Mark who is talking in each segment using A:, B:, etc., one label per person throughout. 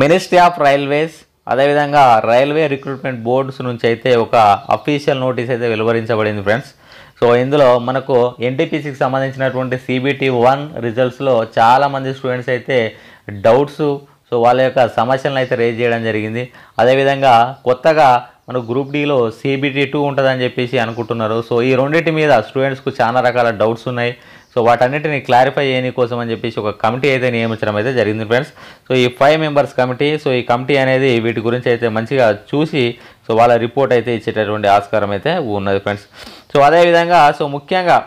A: ministry of railways అదేవిధంగా railway recruitment boards నుంచి అయితే ఒక అఫీషియల్ నోటీస్ అయితే వెలువరించబడింది ఫ్రెండ్స్ సో ఇందులో మనకు ఎన్టీపీసీకి సంబంధించినటువంటి సిబిటి వన్ రిజల్ట్స్లో చాలామంది స్టూడెంట్స్ అయితే డౌట్స్ సో వాళ్ళ యొక్క సమస్యలను అయితే రేజ్ చేయడం జరిగింది అదేవిధంగా కొత్తగా మన గ్రూప్ డీలో సిబిటీ టూ ఉంటుందని చెప్పేసి అనుకుంటున్నారు సో ఈ రెండింటి మీద స్టూడెంట్స్కు చాలా రకాల డౌట్స్ ఉన్నాయి సో వాటన్నిటిని క్లారిఫై చేయని కోసం అని చెప్పేసి ఒక కమిటీ అయితే నియమించడం అయితే జరిగింది ఫ్రెండ్స్ సో ఈ ఫైవ్ మెంబర్స్ కమిటీ సో ఈ కమిటీ అనేది వీటి గురించి అయితే మంచిగా చూసి సో వాళ్ళ రిపోర్ట్ అయితే ఇచ్చేటటువంటి ఆస్కారం అయితే ఉన్నది ఫ్రెండ్స్ సో అదేవిధంగా సో ముఖ్యంగా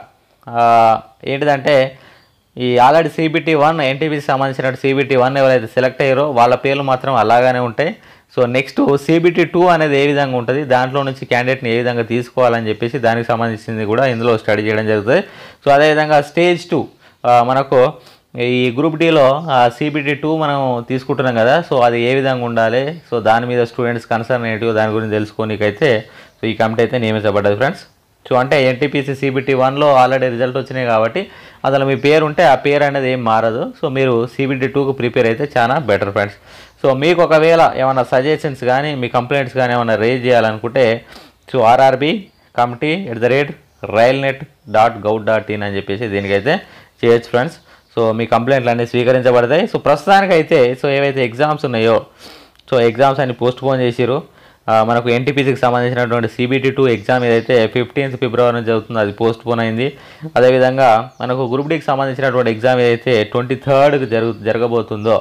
A: ఏంటిదంటే ఈ ఆల్రెడీ సిబిటీ వన్ ఎన్టీపీకి సంబంధించిన సిబిటీ వన్ ఎవరైతే సెలెక్ట్ అయ్యారో వాళ్ళ పేర్లు మాత్రం అలాగానే ఉంటాయి సో నెక్స్ట్ సిబిటీ టూ అనేది ఏ విధంగా ఉంటుంది దాంట్లో నుంచి క్యాండిడేట్ని ఏ విధంగా తీసుకోవాలని చెప్పేసి దానికి సంబంధించింది కూడా ఇందులో స్టడీ చేయడం జరుగుతుంది సో అదేవిధంగా స్టేజ్ టూ మనకు ఈ గ్రూప్ డీలో సిబిటీ టూ మనం తీసుకుంటున్నాం కదా సో అది ఏ విధంగా ఉండాలి సో దాని మీద స్టూడెంట్స్ కన్సర్న్ ఏంటిో దాని గురించి తెలుసుకోనికైతే సో ఈ కమిటీ అయితే నియమించబడ్డది ఫ్రెండ్స్ సో అంటే ఎన్టీపీసీ సిబిటీ వన్లో ఆల్రెడీ రిజల్ట్ వచ్చినాయి కాబట్టి అందులో మీ పేరు ఉంటే ఆ పేరు అనేది ఏం మారదు సో మీరు సిబిటీ టూకు ప్రిపేర్ అయితే చాలా బెటర్ ఫ్రెండ్స్ సో మీకు ఒకవేళ ఏమైనా సజెషన్స్ కానీ మీ కంప్లైంట్స్ కానీ ఏమైనా రేజ్ చేయాలనుకుంటే so RRB committee at the rate rail net dot gov dot in అని చెప్పేసి దీనికైతే చేయొచ్చు ఫ్రెండ్స్ సో మీ కంప్లైంట్లు అన్నీ స్వీకరించబడతాయి సో ప్రస్తుతానికైతే సో ఏవైతే ఎగ్జామ్స్ ఉన్నాయో సో ఎగ్జామ్స్ అన్ని పోస్ట్ పోన్ చేసిరు మనకు ఎన్టీపీసీకి సంబంధించినటువంటి సిబిటీ టూ ఎగ్జామ్ ఏదైతే ఫిఫ్టీన్త్ ఫిబ్రవరి నుంచి అవుతుందో అది పోస్ట్ పోన్ అయింది అదేవిధంగా మనకు గ్రూప్ డీకి సంబంధించినటువంటి ఎగ్జామ్ ఏదైతే ట్వంటీ థర్డ్కి జరుగు జరగబోతుందో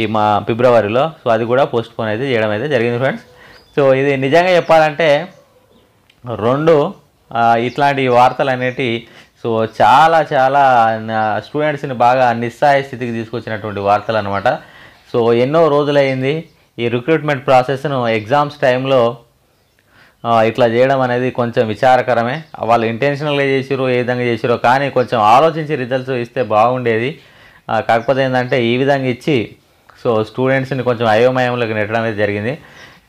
A: ఈ మా ఫిబ్రవరిలో సో అది కూడా పోస్ట్ పోన్ అయితే చేయడం అయితే జరిగింది ఫ్రెండ్స్ సో ఇది నిజంగా చెప్పాలంటే రెండు ఇట్లాంటి వార్తలు అనేటి సో చాలా చాలా స్టూడెంట్స్ని బాగా నిస్సాయ స్థితికి తీసుకొచ్చినటువంటి వార్తలు అనమాట సో ఎన్నో రోజులైంది ఈ రిక్రూట్మెంట్ ప్రాసెస్ను ఎగ్జామ్స్ టైంలో ఇట్లా చేయడం అనేది కొంచెం విచారకరమే వాళ్ళు ఇంటెన్షనల్గా చేసిరో ఏ విధంగా చేసిరో కానీ కొంచెం ఆలోచించి రిజల్ట్స్ ఇస్తే బాగుండేది కాకపోతే ఏంటంటే ఈ విధంగా ఇచ్చి సో స్టూడెంట్స్ని కొంచెం అయోమయంలోకి నెట్టడం అనేది జరిగింది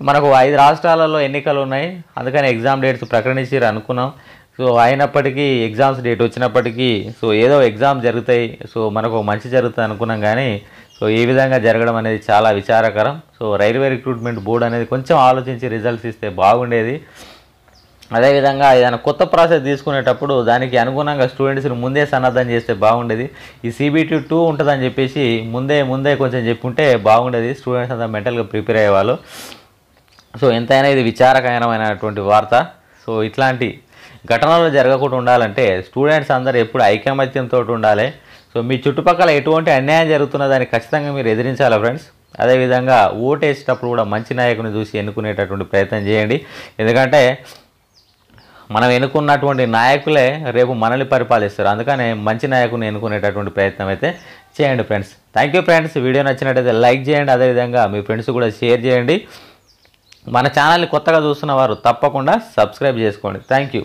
A: మనకు ఐదు రాష్ట్రాలలో ఎన్నికలు ఉన్నాయి అందుకని ఎగ్జామ్ డేట్స్ ప్రకటించారు అనుకున్నాం సో అయినప్పటికీ ఎగ్జామ్స్ డేట్ వచ్చినప్పటికీ సో ఏదో ఎగ్జామ్ జరుగుతాయి సో మనకు మంచి జరుగుతుంది అనుకున్నాం కానీ సో ఈ విధంగా జరగడం అనేది చాలా విచారకరం సో రైల్వే రిక్రూట్మెంట్ బోర్డు అనేది కొంచెం ఆలోచించి రిజల్ట్స్ ఇస్తే బాగుండేది అదేవిధంగా ఏదైనా కొత్త ప్రాసెస్ తీసుకునేటప్పుడు దానికి అనుగుణంగా స్టూడెంట్స్ని ముందే సన్నద్ధం చేస్తే బాగుండేది ఈ సిబిటీ టూ ఉంటుందని చెప్పేసి ముందే ముందే కొంచెం చెప్పుకుంటే బాగుండేది స్టూడెంట్స్ అంతా మెంటల్గా ప్రిపేర్ అయ్యేవాళ్ళు సో ఎంతైనా ఇది విచారకరమైనటువంటి వార్త సో ఇట్లాంటి ఘటనలు జరగకుండా ఉండాలంటే స్టూడెంట్స్ అందరూ ఎప్పుడు ఐకమత్యంతో ఉండాలి సో మీ చుట్టుపక్కల ఎటువంటి అన్యాయం జరుగుతున్నదాన్ని ఖచ్చితంగా మీరు ఎదిరించాలి ఫ్రెండ్స్ అదేవిధంగా ఓటేసేటప్పుడు కూడా మంచి నాయకుని చూసి ఎన్నుకునేటటువంటి ప్రయత్నం చేయండి ఎందుకంటే మనం ఎన్నుకున్నటువంటి నాయకులే రేపు మనల్ని పరిపాలిస్తారు అందుకనే మంచి నాయకుని ఎన్నుకునేటటువంటి ప్రయత్నం అయితే చేయండి friends thank you friends video నచ్చినట్టయితే లైక్ చేయండి అదేవిధంగా మీ ఫ్రెండ్స్ కూడా షేర్ చేయండి మన ఛానల్ని కొత్తగా చూస్తున్న వారు తప్పకుండా సబ్స్క్రైబ్ చేసుకోండి థ్యాంక్ యూ